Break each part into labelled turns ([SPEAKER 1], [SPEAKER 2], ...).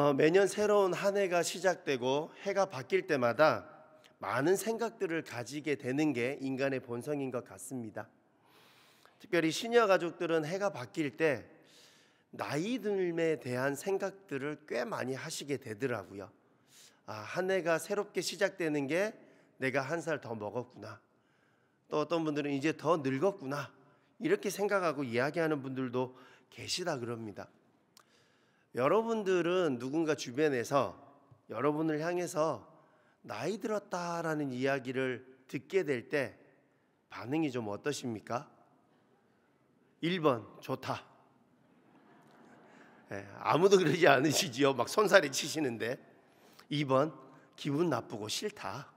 [SPEAKER 1] 어, 매년 새로운 한 해가 시작되고 해가 바뀔 때마다 많은 생각들을 가지게 되는 게 인간의 본성인 것 같습니다. 특별히 시녀 가족들은 해가 바뀔 때 나이 듦에 대한 생각들을 꽤 많이 하시게 되더라고요. 아, 한 해가 새롭게 시작되는 게 내가 한 살 더 먹었구나. 또 어떤 분들은 이제 더 늙었구나. 이렇게 생각하고 이야기하는 분들도 계시다 그럽니다. 여러분들은 누군가 주변에서 여러분을 향해서 나이 들었다라는 이야기를 듣게 될 때 반응이 좀 어떠십니까? 1번 좋다. 예, 아무도 그러지 않으시지요. 막 손살이 치시는데. 2번 기분 나쁘고 싫다.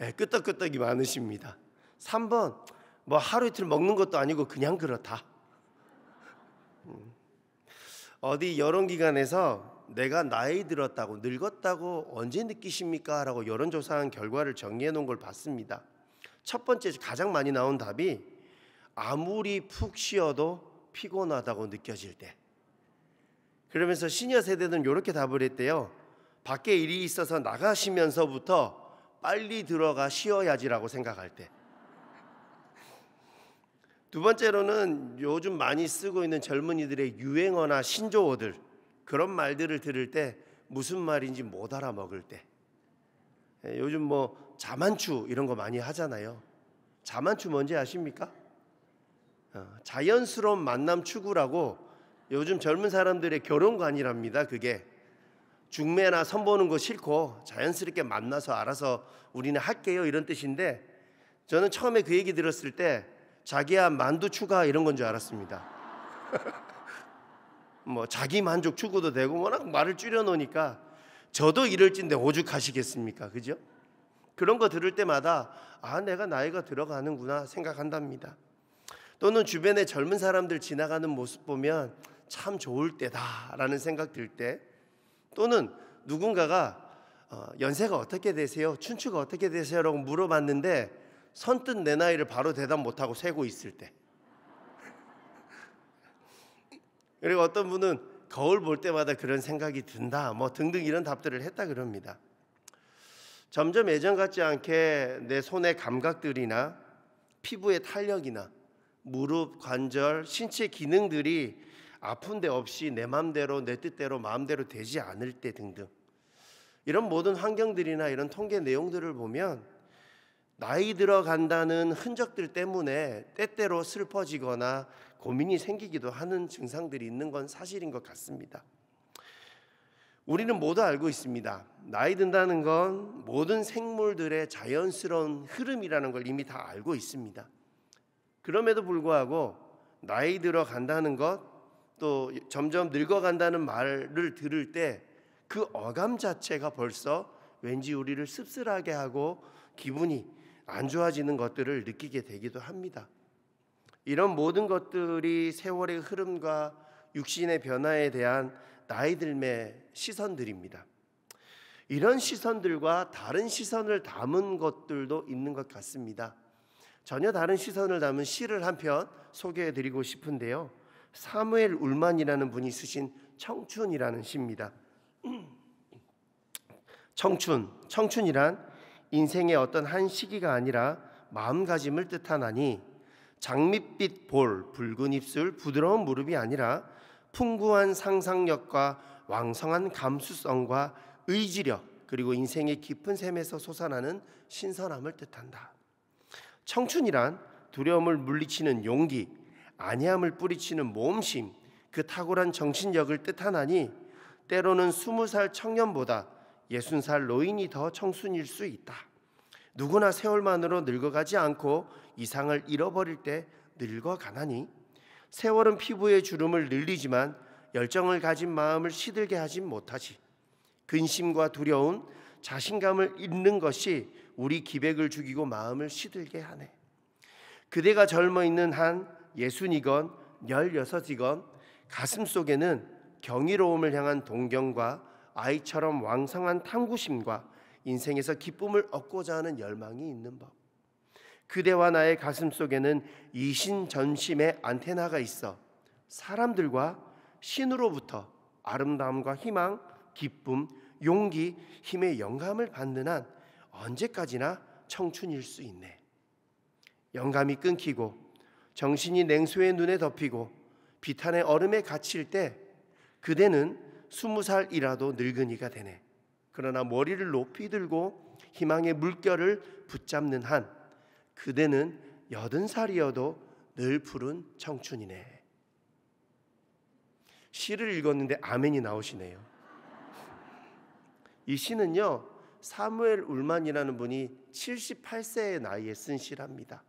[SPEAKER 1] 예, 끄떡끄떡이 많으십니다. 3번 뭐 하루 이틀 먹는 것도 아니고 그냥 그렇다. 음. 어디 여론기관에서 내가 나이 들었다고 늙었다고 언제 느끼십니까? 라고 여론조사한 결과를 정리해 놓은 걸 봤습니다. 첫 번째 가장 많이 나온 답이 아무리 푹 쉬어도 피곤하다고 느껴질 때. 그러면서 시니 세대는 이렇게 답을 했대요. 밖에 일이 있어서 나가시면서부터 빨리 들어가 쉬어야지라고 생각할 때. 두 번째로는 요즘 많이 쓰고 있는 젊은이들의 유행어나 신조어들 그런 말들을 들을 때 무슨 말인지 못 알아먹을 때 예, 요즘 뭐 자만추 이런 거 많이 하잖아요. 자만추 뭔지 아십니까? 어, 자연스러운 만남 추구라고 요즘 젊은 사람들의 결혼관이랍니다. 그게 중매나 선보는 거 싫고 자연스럽게 만나서 알아서 우리는 할게요 이런 뜻인데 저는 처음에 그 얘기 들었을 때 자기야 만두 추가 이런 건 줄 알았습니다. 뭐 자기 만족 추구도 되고 워낙 말을 줄여 놓으니까 저도 이럴진데 오죽하시겠습니까? 그죠? 그런 거 들을 때마다 아 내가 나이가 들어가는구나 생각한답니다. 또는 주변에 젊은 사람들 지나가는 모습 보면 참 좋을 때다라는 생각 들 때 또는 누군가가 어, 연세가 어떻게 되세요? 춘추가 어떻게 되세요? 라고 물어봤는데 선뜻 내 나이를 바로 대답 못하고 세고 있을 때 그리고 어떤 분은 거울 볼 때마다 그런 생각이 든다 뭐 등등 이런 답들을 했다 그럽니다 점점 예전 같지 않게 내 손의 감각들이나 피부의 탄력이나 무릎, 관절, 신체 기능들이 아픈 데 없이 내 맘대로 내 뜻대로 마음대로 되지 않을 때 등등 이런 모든 환경들이나 이런 통계 내용들을 보면 나이 들어간다는 흔적들 때문에 때때로 슬퍼지거나 고민이 생기기도 하는 증상들이 있는 건 사실인 것 같습니다. 우리는 모두 알고 있습니다. 나이 든다는 건 모든 생물들의 자연스러운 흐름이라는 걸 이미 다 알고 있습니다. 그럼에도 불구하고 나이 들어간다는 것 또 점점 늙어간다는 말을 들을 때 그 어감 자체가 벌써 왠지 우리를 씁쓸하게 하고 기분이 안 좋아지는 것들을 느끼게 되기도 합니다. 이런 모든 것들이 세월의 흐름과 육신의 변화에 대한 나이들의 시선들입니다. 이런 시선들과 다른 시선을 담은 것들도 있는 것 같습니다. 전혀 다른 시선을 담은 시를 한편 소개해 드리고 싶은데요. 사무엘 울만이라는 분이 쓰신 청춘이라는 시입니다. 청춘, 청춘이란 인생의 어떤 한 시기가 아니라 마음가짐을 뜻하나니 장밋빛 볼, 붉은 입술, 부드러운 무릎이 아니라 풍부한 상상력과 왕성한 감수성과 의지력 그리고 인생의 깊은 샘에서 솟아나는 신선함을 뜻한다. 청춘이란 두려움을 물리치는 용기, 안이함을 뿌리치는 모험심, 그 탁월한 정신력을 뜻하나니 때로는 스무 살 청년보다 60살 노인이 더 청순일 수 있다. 누구나 세월만으로 늙어가지 않고 이상을 잃어버릴 때 늙어가나니 세월은 피부의 주름을 늘리지만 열정을 가진 마음을 시들게 하진 못하지. 근심과 두려운 자신감을 잃는 것이 우리 기백을 죽이고 마음을 시들게 하네. 그대가 젊어 있는 한 예순이건 열여이건 가슴 속에는 경이로움을 향한 동경과 아이처럼 왕성한 탐구심과 인생에서 기쁨을 얻고자 하는 열망이 있는 법. 그대와 나의 가슴 속에는 이신 전심의 안테나가 있어 사람들과 신으로부터 아름다움과 희망, 기쁨, 용기, 힘의 영감을 받는 한 언제까지나 청춘일 수 있네. 영감이 끊기고 정신이 냉소의 눈에 덮이고 비탄의 얼음에 갇힐 때 그대는 스무 살이라도 늙은이가 되네. 그러나 머리를 높이 들고 희망의 물결을 붙잡는 한 그대는 여든 살이어도 늘 푸른 청춘이네. 시를 읽었는데 아멘이 나오시네요. 이 시는요. 사무엘 울만이라는 분이 78세의 나이에 쓴 시랍니다.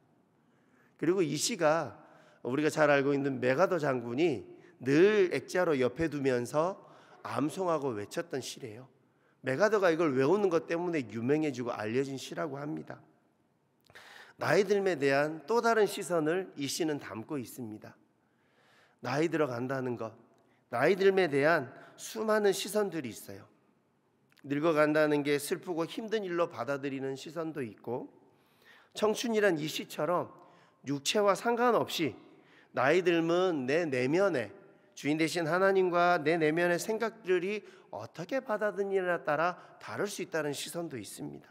[SPEAKER 1] 그리고 이 시가 우리가 잘 알고 있는 메가더 장군이 늘 액자로 옆에 두면서 암송하고 외쳤던 시래요. 메가더가 이걸 외우는 것 때문에 유명해지고 알려진 시라고 합니다. 나이 들에 대한 또 다른 시선을 이 시는 담고 있습니다. 나이 들어간다는 것, 나이 들에 대한 수많은 시선들이 있어요. 늙어간다는 게 슬프고 힘든 일로 받아들이는 시선도 있고, 청춘이란 이 시처럼 육체와 상관없이 나이 들면 내 내면에 주인 대신 하나님과 내 내면의 생각들이 어떻게 받아들이냐에 따라 다를 수 있다는 시선도 있습니다.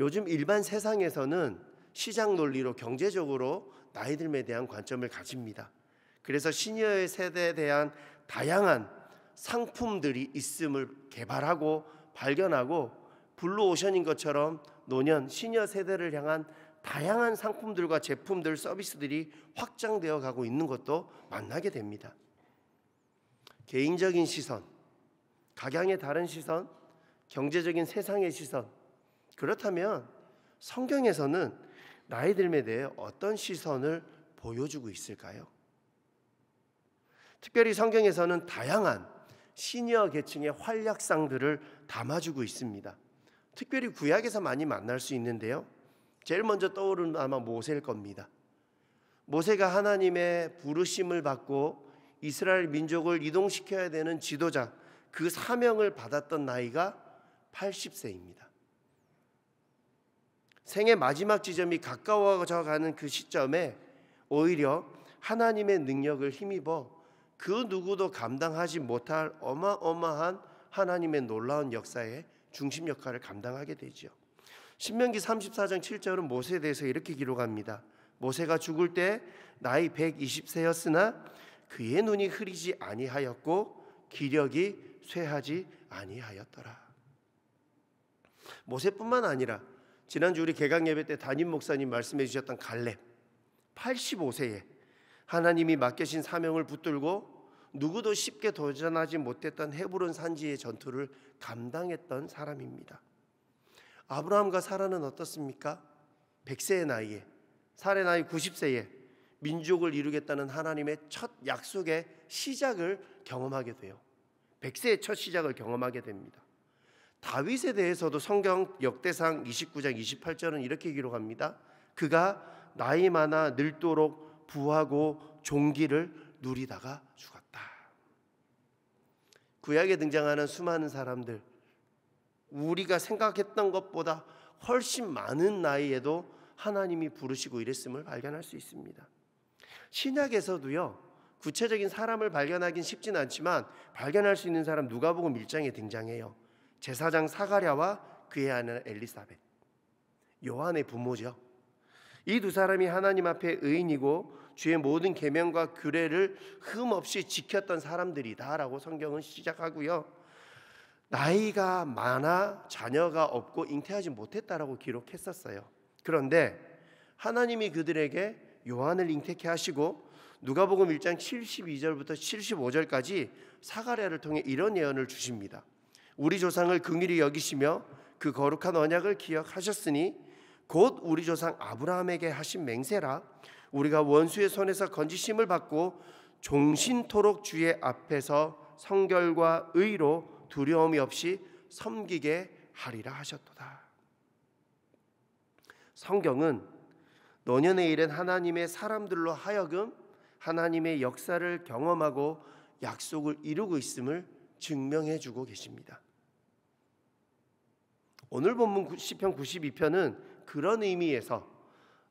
[SPEAKER 1] 요즘 일반 세상에서는 시장 논리로 경제적으로 나이들에 대한 관점을 가집니다. 그래서 시니어의 세대에 대한 다양한 상품들이 있음을 개발하고 발견하고 블루오션인 것처럼 노년 시니어 세대를 향한 다양한 상품들과 제품들, 서비스들이 확장되어 가고 있는 것도 만나게 됩니다. 개인적인 시선, 각양의 다른 시선, 경제적인 세상의 시선. 그렇다면 성경에서는 나이 들에 대해 어떤 시선을 보여주고 있을까요? 특별히 성경에서는 다양한 시니어 계층의 활약상들을 담아주고 있습니다. 특별히 구약에서 많이 만날 수 있는데요. 제일 먼저 떠오르는 아마 모세일 겁니다. 모세가 하나님의 부르심을 받고 이스라엘 민족을 이동시켜야 되는 지도자 그 사명을 받았던 나이가 80세입니다. 생의 마지막 지점이 가까워져 가는 그 시점에 오히려 하나님의 능력을 힘입어 그 누구도 감당하지 못할 어마어마한 하나님의 놀라운 역사의 중심 역할을 감당하게 되지 신명기 34장 7절은 모세에 대해서 이렇게 기록합니다. 모세가 죽을 때 나이 120세였으나 그의 눈이 흐리지 아니하였고 기력이 쇠하지 아니하였더라. 모세뿐만 아니라 지난주 우리 개강 예배 때 담임 목사님 말씀해 주셨던 갈렙 85세에 하나님이 맡겨신 사명을 붙들고 누구도 쉽게 도전하지 못했던 헤브론 산지의 전투를 감당했던 사람입니다. 아브라함과 사라는 어떻습니까? 100세의 나이에 사의 나이 90세에 민족을 이루겠다는 하나님의 첫 약속의 시작을 경험하게 돼요. 100세의 첫 시작을 경험하게 됩니다. 다윗에 대해서도 성경 역대상 29장 28절은 이렇게 기록합니다. 그가 나이 많아 늙도록 부하고 종기를 누리다가 죽었다. 구약에 등장하는 수많은 사람들 우리가 생각했던 것보다 훨씬 많은 나이에도 하나님이 부르시고 이랬음을 발견할 수 있습니다. 신약에서도요. 구체적인 사람을 발견하긴 쉽진 않지만 발견할 수 있는 사람 누가복음 1장에 등장해요. 제사장 사가랴와 그의 아내 엘리사벳. 요한의 부모죠. 이 두 사람이 하나님 앞에 의인이고 주의 모든 계명과 규례를 흠없이 지켰던 사람들이다라고 성경은 시작하고요. 나이가 많아 자녀가 없고 잉태하지 못했다라고 기록했었어요. 그런데 하나님이 그들에게 요한을 잉태케 하시고 누가복음 1장 72절부터 75절까지 사가랴를 통해 이런 예언을 주십니다. 우리 조상을 긍휼히 여기시며 그 거룩한 언약을 기억하셨으니 곧 우리 조상 아브라함에게 하신 맹세라 우리가 원수의 손에서 건지심을 받고 종신토록 주의 앞에서 성결과 의로 두려움이 없이 섬기게 하리라 하셨도다. 성경은 노년의 일은 하나님의 사람들로 하여금 하나님의 역사를 경험하고 약속을 이루고 있음을 증명해 주고 계십니다. 오늘 본문 시편 92편은 그런 의미에서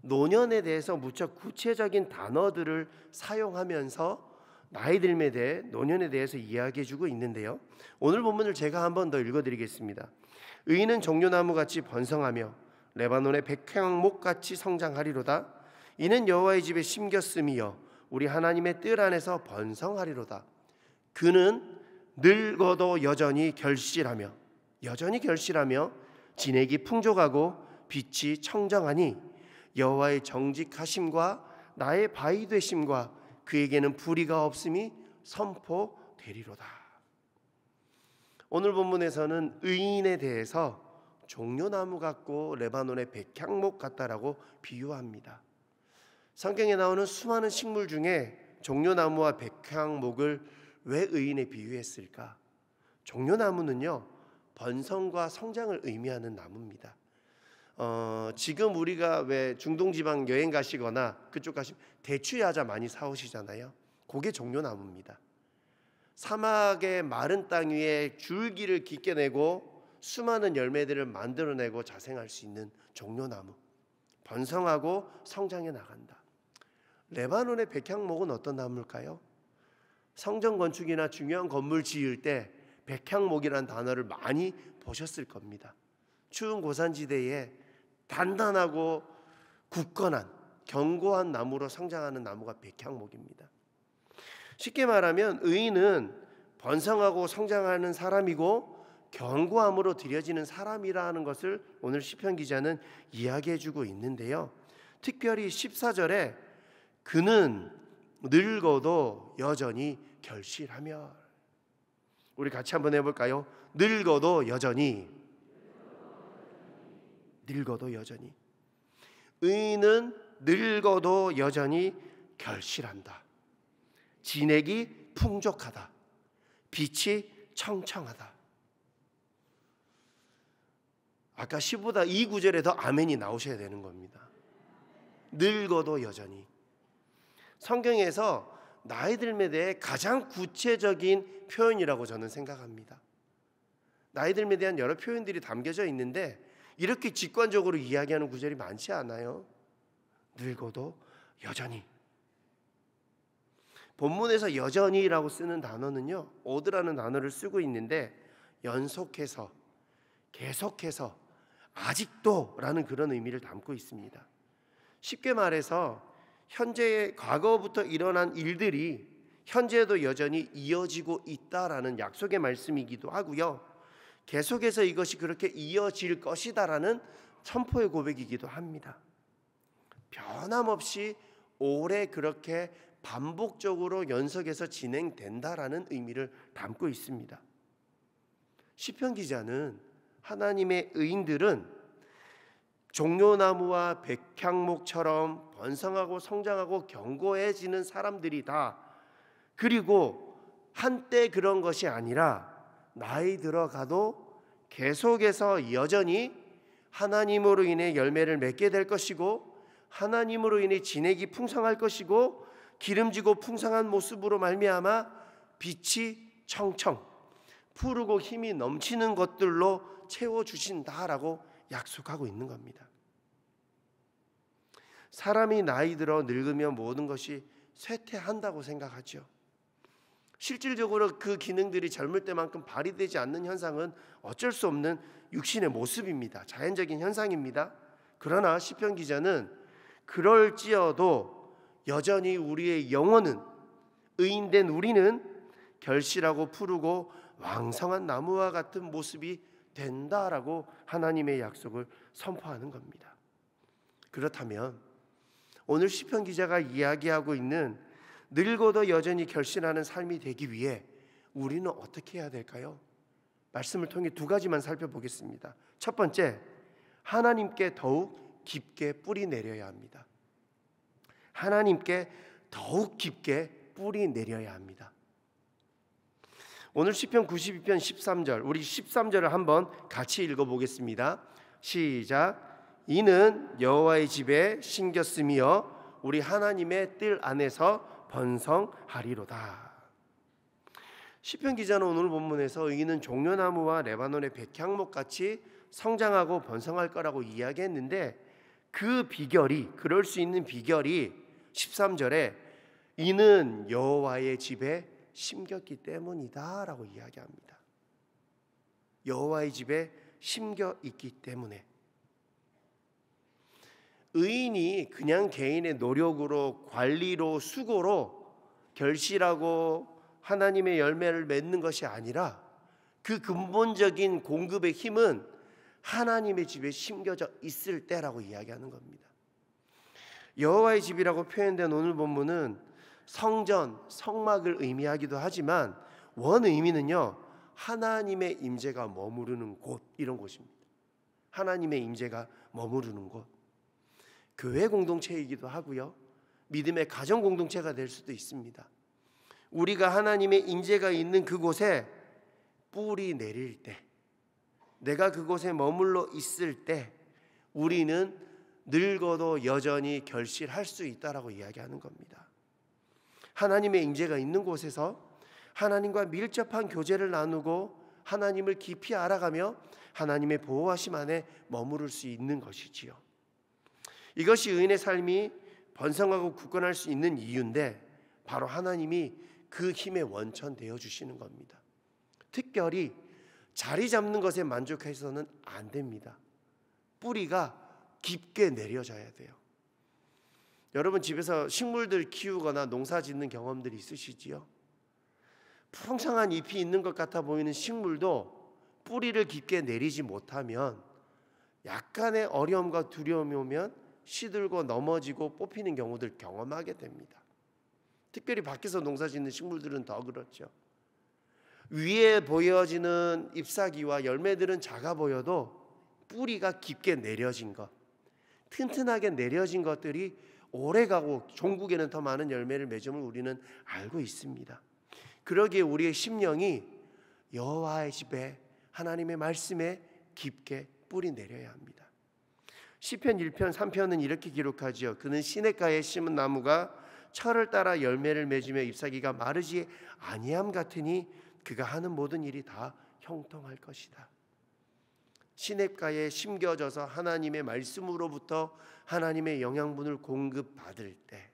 [SPEAKER 1] 노년에 대해서 무척 구체적인 단어들을 사용하면서 나이 들에 대해 노년에 대해서 이야기해 주고 있는데요. 오늘 본문을 제가 한번 더 읽어 드리겠습니다. 의인은 종려나무 같이 번성하며 레바논의 백향목 같이 성장하리로다. 이는 여호와의 집에 심겼음이여 우리 하나님의 뜰 안에서 번성하리로다. 그는 늙어도 여전히 결실하며 여전히 결실하며 진액이 풍족하고 빛이 청정하니 여호와의 정직하심과 나의 바위 되심과 그에게는 불의가 없음이 선포되리로다. 오늘 본문에서는 의인에 대해서 종려나무 같고 레바논의 백향목 같다라고 비유합니다. 성경에 나오는 수많은 식물 중에 종려나무와 백향목을 왜 의인에 비유했을까? 종려나무는요 번성과 성장을 의미하는 나무입니다. 어, 지금 우리가 왜 중동 지방 여행 가시거나 그쪽 가시면 대추 야자 많이 사오시잖아요. 그게 종려나무입니다. 사막의 마른 땅 위에 줄기를 깊게 내고 수많은 열매들을 만들어내고 자생할 수 있는 종려나무. 번성하고 성장해 나간다. 레바논의 백향목은 어떤 나무일까요? 성전 건축이나 중요한 건물 지을 때 백향목이란 단어를 많이 보셨을 겁니다. 추운 고산지대에 단단하고 굳건한 견고한 나무로 성장하는 나무가 백향목입니다. 쉽게 말하면 의인은 번성하고 성장하는 사람이고 견고함으로 들여지는 사람이라는 것을 오늘 시편 기자는 이야기해 주고 있는데요. 특별히 14절에 그는 늙어도 여전히 결실하며 우리 같이 한번 해 볼까요? 늙어도 여전히 늙어도 여전히 의인은 늙어도 여전히 결실한다. 진액이 풍족하다. 빛이 청청하다. 아까 1 0보다이 구절에 더 아멘이 나오셔야 되는 겁니다. 늙어도 여전히 성경에서 나이 들에 대해 가장 구체적인 표현이라고 저는 생각합니다. 나이 들에 대한 여러 표현들이 담겨져 있는데 이렇게 직관적으로 이야기하는 구절이 많지 않아요. 늙어도 여전히 본문에서 여전히라고 쓰는 단어는요. 오드라는 단어를 쓰고 있는데 연속해서 계속해서 아직도라는 그런 의미를 담고 있습니다. 쉽게 말해서 현재의 과거부터 일어난 일들이 현재도 여전히 이어지고 있다라는 약속의 말씀이기도 하고요. 계속해서 이것이 그렇게 이어질 것이다라는 천포의 고백이기도 합니다. 변함없이 오래 그렇게 반복적으로 연속해서 진행된다라는 의미를 담고 있습니다. 시편 기자는 하나님의 의인들은 종려나무와 백향목처럼 번성하고 성장하고 견고해지는 사람들이다. 그리고 한때 그런 것이 아니라 나이 들어가도 계속해서 여전히 하나님으로 인해 열매를 맺게 될 것이고 하나님으로 인해 진액이 풍성할 것이고 기름지고 풍성한 모습으로 말미암아 빛이 청청 푸르고 힘이 넘치는 것들로 채워 주신다라고 약속하고 있는 겁니다. 사람이 나이 들어 늙으면 모든 것이 쇠퇴한다고 생각하죠. 실질적으로 그 기능들이 젊을 때만큼 발휘되지 않는 현상은 어쩔 수 없는 육신의 모습입니다. 자연적인 현상입니다. 그러나 시편 기자는 그럴지어도 여전히 우리의 영혼은 의인된 우리는 결실하고 푸르고 왕성한 나무와 같은 모습이 된다라고 하나님의 약속을 선포하는 겁니다. 그렇다면 오늘 시편 기자가 이야기하고 있는 늙어도 여전히 결신하는 삶이 되기 위해 우리는 어떻게 해야 될까요? 말씀을 통해 두 가지만 살펴보겠습니다. 첫 번째, 하나님께 더욱 깊게 뿌리 내려야 합니다. 하나님께 더욱 깊게 뿌리 내려야 합니다. 오늘 시편 92편 13절 우리 13절을 한번 같이 읽어 보겠습니다. 시작. 이는 여호와의 집에 신겼으며 우리 하나님의 뜰 안에서 번성하리로다. 시편 기자는 오늘 본문에서 의인 종려나무와 레바논의 백향목 같이 성장하고 번성할 거라고 이야기했는데 그 비결이 그럴 수 있는 비결이 13절에 이는 여호와의 집에 심겼기 때문이다라고 이야기합니다. 여호와의 집에 심겨 있기 때문에 의인이 그냥 개인의 노력으로 관리로 수고로 결실하고 하나님의 열매를 맺는 것이 아니라 그 근본적인 공급의 힘은 하나님의 집에 심겨져 있을 때라고 이야기하는 겁니다. 여호와의 집이라고 표현된 오늘 본문은 성전, 성막을 의미하기도 하지만 원 의미는요. 하나님의 임재가 머무르는 곳 이런 곳입니다. 하나님의 임재가 머무르는 곳. 교회 공동체이기도 하고요. 믿음의 가정 공동체가 될 수도 있습니다. 우리가 하나님의 임재가 있는 그곳에 뿌리 내릴 때 내가 그곳에 머물러 있을 때 우리는 늙어도 여전히 결실할 수 있다라고 이야기하는 겁니다. 하나님의 임재가 있는 곳에서 하나님과 밀접한 교제를 나누고 하나님을 깊이 알아가며 하나님의 보호하심 안에 머무를 수 있는 것이지요. 이것이 의인의 삶이 번성하고 굳건할 수 있는 이유인데 바로 하나님이 그 힘의 원천 되어 주시는 겁니다. 특별히 자리 잡는 것에 만족해서는 안 됩니다. 뿌리가 깊게 내려져야 돼요. 여러분 집에서 식물들 키우거나 농사 짓는 경험들이 있으시지요? 풍성한 잎이 있는 것 같아 보이는 식물도 뿌리를 깊게 내리지 못하면 약간의 어려움과 두려움이 오면 시들고 넘어지고 뽑히는 경우들 경험하게 됩니다. 특별히 밖에서 농사 짓는 식물들은 더 그렇죠. 위에 보여지는 잎사귀와 열매들은 작아 보여도 뿌리가 깊게 내려진 것, 튼튼하게 내려진 것들이 오래가고 종국에는 더 많은 열매를 맺음을 우리는 알고 있습니다. 그러기에 우리의 심령이 여호와의 집에 하나님의 말씀에 깊게 뿌리 내려야 합니다. 시편 1편 3편은 이렇게 기록하지요. 그는 시냇가에 심은 나무가 철을 따라 열매를 맺으며 잎사귀가 마르지 아니함 같으니 그가 하는 모든 일이 다 형통할 것이다. 시냇가에 심겨져서 하나님의 말씀으로부터 하나님의 영양분을 공급받을 때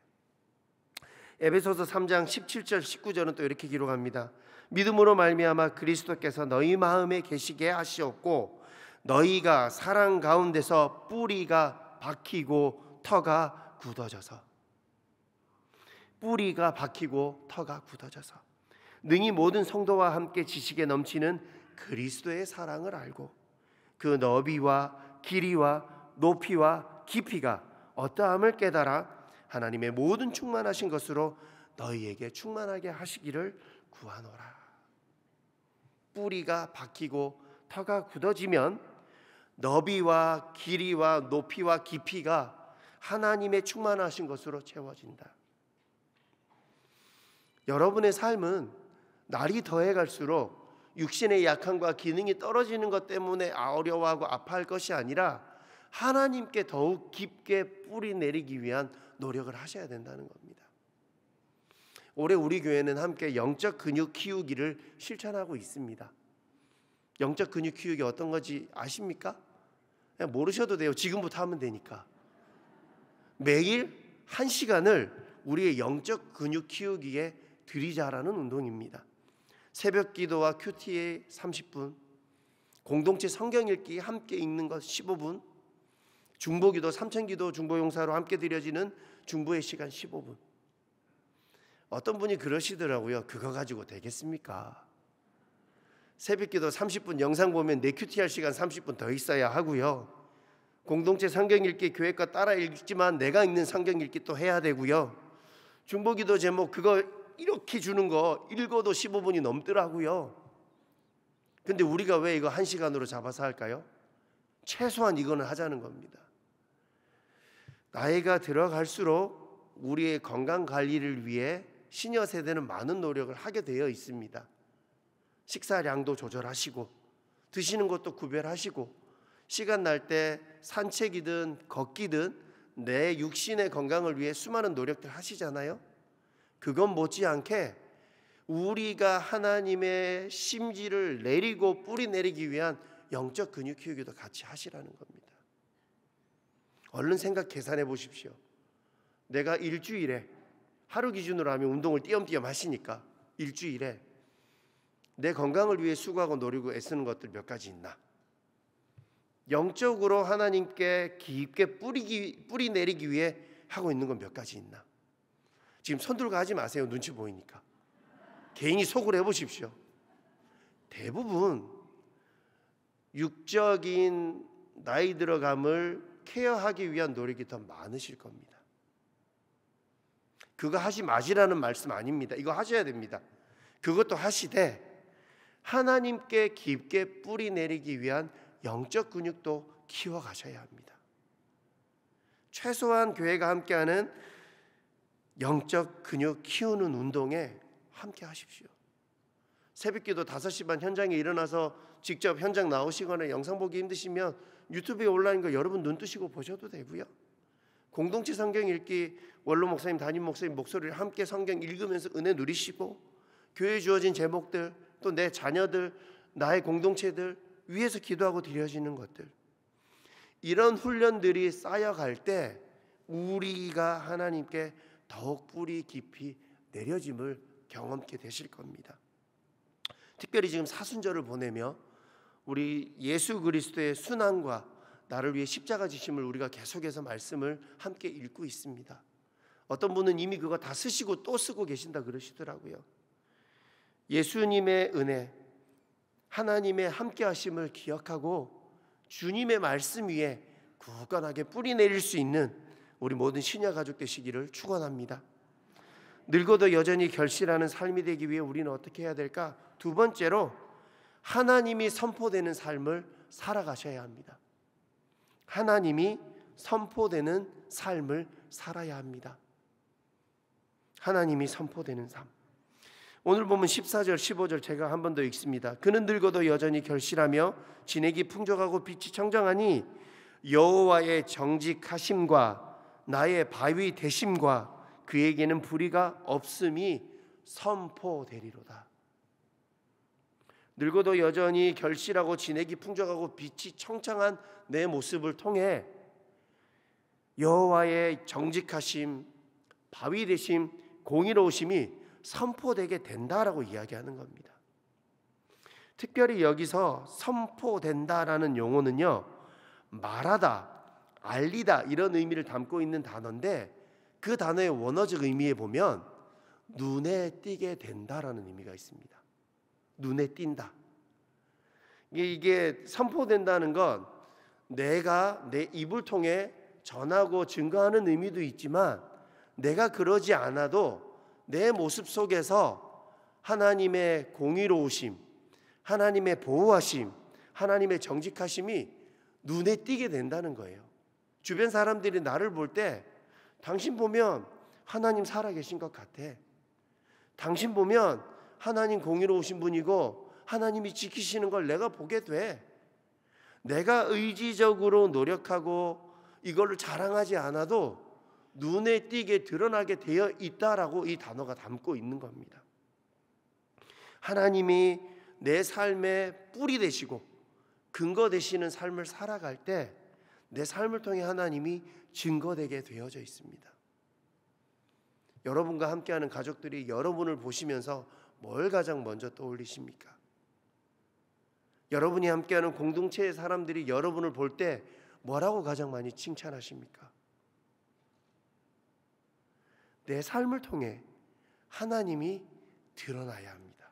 [SPEAKER 1] 에베소서 3장 17절 19절은 또 이렇게 기록합니다. 믿음으로 말미암아 그리스도께서 너희 마음에 계시게 하시었고 너희가 사랑 가운데서 뿌리가 박히고 터가 굳어져서 뿌리가 박히고 터가 굳어져서 능히 모든 성도와 함께 지식에 넘치는 그리스도의 사랑을 알고 그 너비와 길이와 높이와 깊이가 어떠함을 깨달아 하나님의 모든 충만하신 것으로 너희에게 충만하게 하시기를 구하노라. 뿌리가 박히고 터가 굳어지면 너비와 길이와 높이와 깊이가 하나님의 충만하신 것으로 채워진다. 여러분의 삶은 날이 더해갈수록 육신의 약함과 기능이 떨어지는 것 때문에 어려워하고 아파할 것이 아니라 하나님께 더욱 깊게 뿌리 내리기 위한 노력을 하셔야 된다는 겁니다. 올해 우리 교회는 함께 영적 근육 키우기를 실천하고 있습니다. 영적 근육 키우기 어떤 거지 아십니까? 그냥 모르셔도 돼요. 지금부터 하면 되니까. 매일 한 시간을 우리의 영적 근육 키우기에 들이자라는 운동입니다. 새벽 기도와 큐티에 30분, 공동체 성경 읽기 함께 읽는 것 15분, 중보 기도, 삼천 기도, 중보 용사로 함께 드려지는 중보의 시간 15분. 어떤 분이 그러시더라고요. 그거 가지고 되겠습니까? 새벽기도 30분 영상 보면 내 큐티할 시간 30분 더 있어야 하고요. 공동체 상경 읽기 교회과 따라 읽지만 내가 읽는 상경 읽기 또 해야 되고요. 중보기도 제목 그거 이렇게 주는 거 읽어도 15분이 넘더라고요. 근데 우리가 왜 이거 한 시간으로 잡아서 할까요? 최소한 이거는 하자는 겁니다. 나이가 들어갈수록 우리의 건강 관리를 위해 시녀 세대는 많은 노력을 하게 되어 있습니다. 식사량도 조절하시고 드시는 것도 구별하시고 시간 날 때 산책이든 걷기든 내 육신의 건강을 위해 수많은 노력들 하시잖아요. 그건 못지않게 우리가 하나님의 심지를 내리고 뿌리 내리기 위한 영적 근육 키우기도 같이 하시라는 겁니다. 얼른 생각 계산해 보십시오. 내가 일주일에 하루 기준으로 하면 운동을 띄엄띄엄 하시니까 일주일에 내 건강을 위해 수고하고 노리고 애쓰는 것들 몇 가지 있나? 영적으로 하나님께 깊게 뿌리기, 뿌리 내리기 위해 하고 있는 건 몇 가지 있나? 지금 손들고 하지 마세요. 눈치 보이니까. 개인이 속을 해보십시오. 대부분 육적인 나이 들어감을 케어하기 위한 노력이 더 많으실 겁니다. 그거 하지 마시라는 말씀 아닙니다. 이거 하셔야 됩니다. 그것도 하시되 하나님께 깊게 뿌리 내리기 위한 영적 근육도 키워 가셔야 합니다. 최소한 교회가 함께하는 영적 근육 키우는 운동에 함께 하십시오. 새벽기도 5시 반 현장에 일어나서 직접 현장 나오시거나 영상 보기 힘드시면 유튜브에 올라온 거 여러분 눈 뜨시고 보셔도 되고요. 공동체 성경 읽기 원로 목사님 담임 목사님 목소리를 함께 성경 읽으면서 은혜 누리시고 교회 주어진 제목들 또내 자녀들, 나의 공동체들 위해서 기도하고 드려지는 것들. 이런 훈련들이 쌓여갈 때 우리가 하나님께 더욱 뿌리 깊이 내려짐을 경험케 되실 겁니다. 특별히 지금 사순절을 보내며 우리 예수 그리스도의 순환과 나를 위해 십자가 지심을 우리가 계속해서 말씀을 함께 읽고 있습니다. 어떤 분은 이미 그거 다 쓰시고 또 쓰고 계신다 그러시더라고요. 예수님의 은혜, 하나님의 함께하심을 기억하고 주님의 말씀 위에 굳건하게 뿌리 내릴 수 있는 우리 모든 신야 가족 되시기를 축원합니다. 늙어도 여전히 결실하는 삶이 되기 위해 우리는 어떻게 해야 될까? 두 번째로 하나님이 선포되는 삶을 살아가셔야 합니다. 하나님이 선포되는 삶을 살아야 합니다. 하나님이 선포되는 삶. 오늘 보면 14절, 15절 제가 한 번 더 읽습니다. 그는 늙어도 여전히 결실하며 진액이 풍족하고 빛이 청정하니 여호와의 정직하심과 나의 바위 대심과 그에게는 불의가 없음이 선포되리로다. 늙어도 여전히 결실하고 진액이 풍족하고 빛이 청창한 내 모습을 통해 여호와의 정직하심, 바위 대심, 공의로우심이 선포되게 된다라고 이야기하는 겁니다. 특별히 여기서 선포된다라는 용어는요, 말하다, 알리다 이런 의미를 담고 있는 단어인데 그 단어의 원어적 의미에 보면 눈에 띄게 된다라는 의미가 있습니다. 눈에 띈다. 이게 선포된다는 건 내가 내 입을 통해 전하고 증거하는 의미도 있지만 내가 그러지 않아도 내 모습 속에서 하나님의 공의로우심, 하나님의 보호하심, 하나님의 정직하심이 눈에 띄게 된다는 거예요. 주변 사람들이 나를 볼 때 당신 보면 하나님 살아계신 것 같아. 당신 보면 하나님 공의로우신 분이고 하나님이 지키시는 걸 내가 보게 돼. 내가 의지적으로 노력하고 이걸로 자랑하지 않아도 눈에 띄게 드러나게 되어 있다라고 이 단어가 담고 있는 겁니다. 하나님이 내 삶의 뿌리 되시고 근거 되시는 삶을 살아갈 때 내 삶을 통해 하나님이 증거되게 되어져 있습니다. 여러분과 함께하는 가족들이 여러분을 보시면서 뭘 가장 먼저 떠올리십니까? 여러분이 함께하는 공동체의 사람들이 여러분을 볼 때 뭐라고 가장 많이 칭찬하십니까? 내 삶을 통해 하나님이 드러나야 합니다.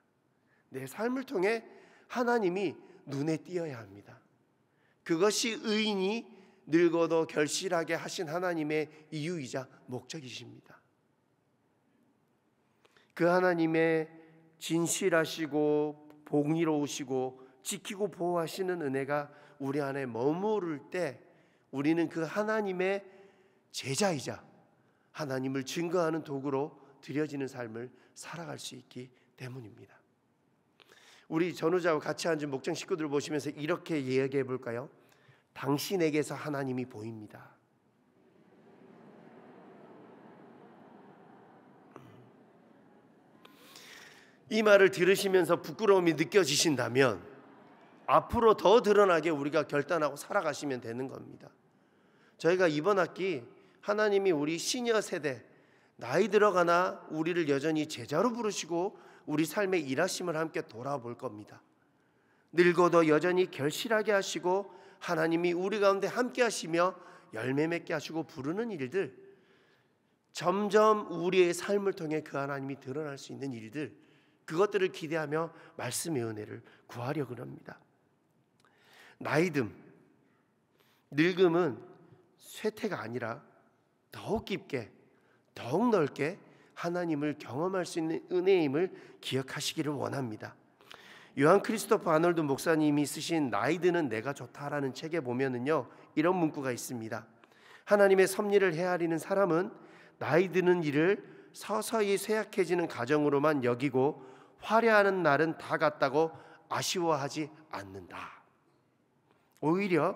[SPEAKER 1] 내 삶을 통해 하나님이 눈에 띄어야 합니다. 그것이 의인이 늙어도 결실하게 하신 하나님의 이유이자 목적이십니다. 그 하나님의 진실하시고 복이로우시고 지키고 보호하시는 은혜가 우리 안에 머무를 때 우리는 그 하나님의 제자이자 하나님을 증거하는 도구로 드려지는 삶을 살아갈 수 있기 때문입니다. 우리 전우자와 같이 앉은 목장 식구들 보시면서 이렇게 이야기해 볼까요? 당신에게서 하나님이 보입니다. 이 말을 들으시면서 부끄러움이 느껴지신다면 앞으로 더 드러나게 우리가 결단하고 살아가시면 되는 겁니다. 저희가 이번 학기 하나님이 우리 시녀 세대 나이 들어가나 우리를 여전히 제자로 부르시고 우리 삶의 일하심을 함께 돌아볼 겁니다. 늙어도 여전히 결실하게 하시고 하나님이 우리 가운데 함께 하시며 열매 맺게 하시고 부르는 일들 점점 우리의 삶을 통해 그 하나님이 드러날 수 있는 일들 그것들을 기대하며 말씀의 은혜를 구하려고 합니다. 나이듦 늙음은 쇠퇴가 아니라 더욱 깊게, 더욱 넓게 하나님을 경험할 수 있는 은혜임을 기억하시기를 원합니다. 요한 크리스토퍼 아놀드 목사님이 쓰신 나이드는 내가 좋다라는 책에 보면은요 이런 문구가 있습니다. 하나님의 섭리를 헤아리는 사람은 나이 드는 일을 서서히 쇠약해지는 가정으로만 여기고 화려하는 날은 다 갔다고 아쉬워하지 않는다. 오히려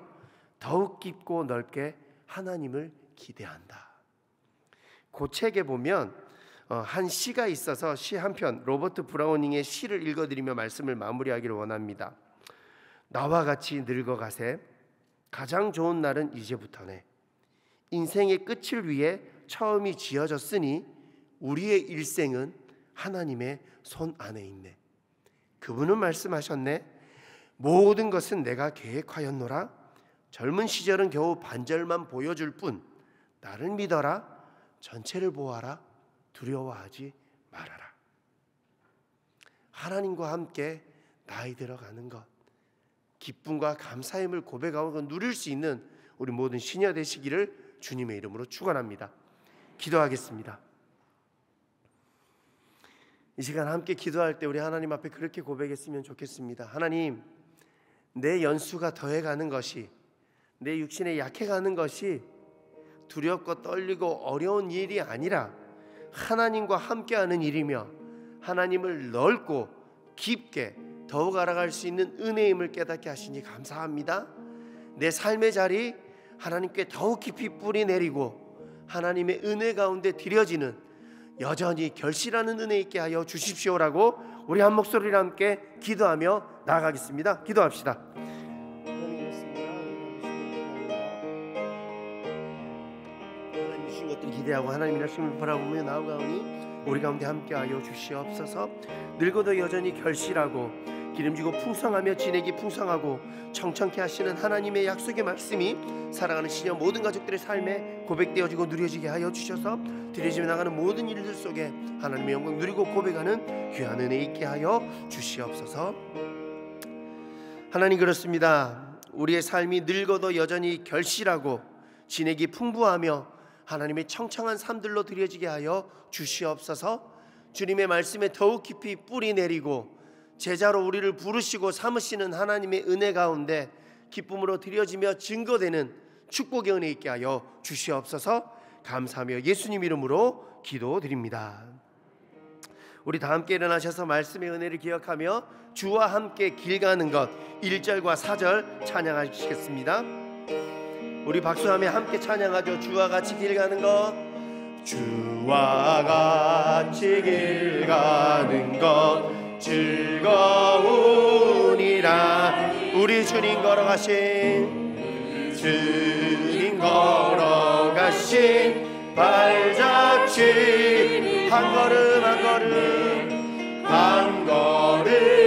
[SPEAKER 1] 더욱 깊고 넓게 하나님을 기대한다. 그 책에 보면 어, 한 시가 있어서 시 한 편 로버트 브라우닝의 시를 읽어드리며 말씀을 마무리하기를 원합니다. 나와 같이 늙어가세 가장 좋은 날은 이제부터네 인생의 끝을 위해 처음이 지어졌으니 우리의 일생은 하나님의 손 안에 있네 그분은 말씀하셨네 모든 것은 내가 계획하였노라 젊은 시절은 겨우 반절만 보여줄 뿐 나를 믿어라 전체를 보아라. 두려워하지 말아라. 하나님과 함께 나이 들어가는 것, 기쁨과 감사임을 고백하고 누릴 수 있는 우리 모든 신녀 되시기를 주님의 이름으로 축원합니다. 기도하겠습니다. 이 시간 함께 기도할 때 우리 하나님 앞에 그렇게 고백했으면 좋겠습니다. 하나님, 내 연수가 더해가는 것이 내 육신에 약해가는 것이 두렵고 떨리고 어려운 일이 아니라 하나님과 함께하는 일이며 하나님을 넓고 깊게 더욱 알아갈 수 있는 은혜임을 깨닫게 하시니 감사합니다. 내 삶의 자리 하나님께 더욱 깊이 뿌리 내리고 하나님의 은혜 가운데 드려지는 여전히 결실하는 은혜 있게 하여 주십시오라고 우리 한 목소리를 함께 기도하며 나아가겠습니다. 기도합시다. 기대하고 하나님의 말씀을 바라보며 나아가오니 우리 가운데 함께하여 주시옵소서 늙어도 여전히 결실하고 기름지고 풍성하며 진액이 풍성하고 청천케 하시는 하나님의 약속의 말씀이 사랑하는 시녀 모든 가족들의 삶에 고백되어지고 누려지게 하여 주셔서 드려지며 나가는 모든 일들 속에 하나님의 영광 누리고 고백하는 귀한 은혜 있게 하여 주시옵소서 하나님 그렇습니다 우리의 삶이 늙어도 여전히 결실하고 진액이 풍부하며 하나님의 청청한 삶들로 드려지게 하여 주시옵소서. 주님의 말씀에 더욱 깊이 뿌리 내리고 제자로 우리를 부르시고 삼으시는 하나님의 은혜 가운데 기쁨으로 드려지며 증거되는 축복의 은혜 있게 하여 주시옵소서. 감사하며 예수님 이름으로 기도드립니다. 우리 다 함께 일어나셔서 말씀의 은혜를 기억하며 주와 함께 길 가는 것 1절과 4절 찬양하시겠습니다. 우리 박수하며 함께 찬양하죠 주와 같이 길 가는 것 주와 같이 길 가는 것즐거우이라 우리 주님 걸어가신 주님 걸어가신 발자취 한 걸음 한 걸음 한 걸음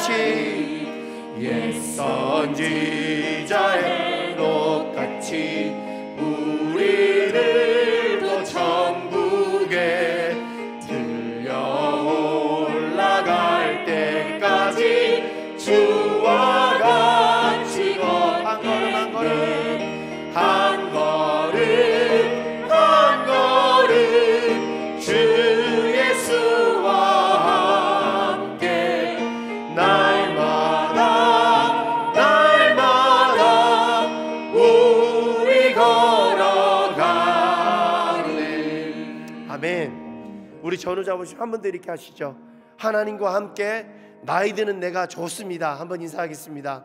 [SPEAKER 1] 같이 옛 선지자의 전우잡으시고한번더 이렇게 하시죠. 하나님과 함께 나이 드는 내가 좋습니다. 한번 인사하겠습니다.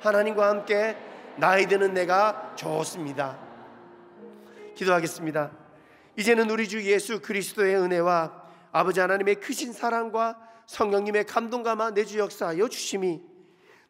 [SPEAKER 1] 하나님과 함께 나이 드는 내가 좋습니다. 기도하겠습니다. 이제는 우리 주 예수 그리스도의 은혜와 아버지 하나님의 크신 사랑과 성령님의 감동감아 내주 역사여 주심이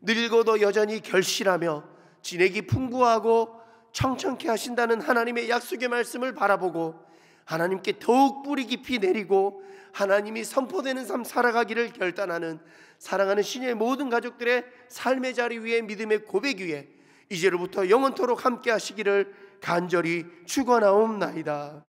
[SPEAKER 1] 늙어도 여전히 결실하며 진액이 풍부하고 청청케 하신다는 하나님의 약속의 말씀을 바라보고 하나님께 더욱 뿌리 깊이 내리고 하나님이 선포되는 삶 살아가기를 결단하는 사랑하는 신의 모든 가족들의 삶의 자리 위에 믿음의 고백 위에 이제로부터 영원토록 함께 하시기를 간절히 축원하옵나이다.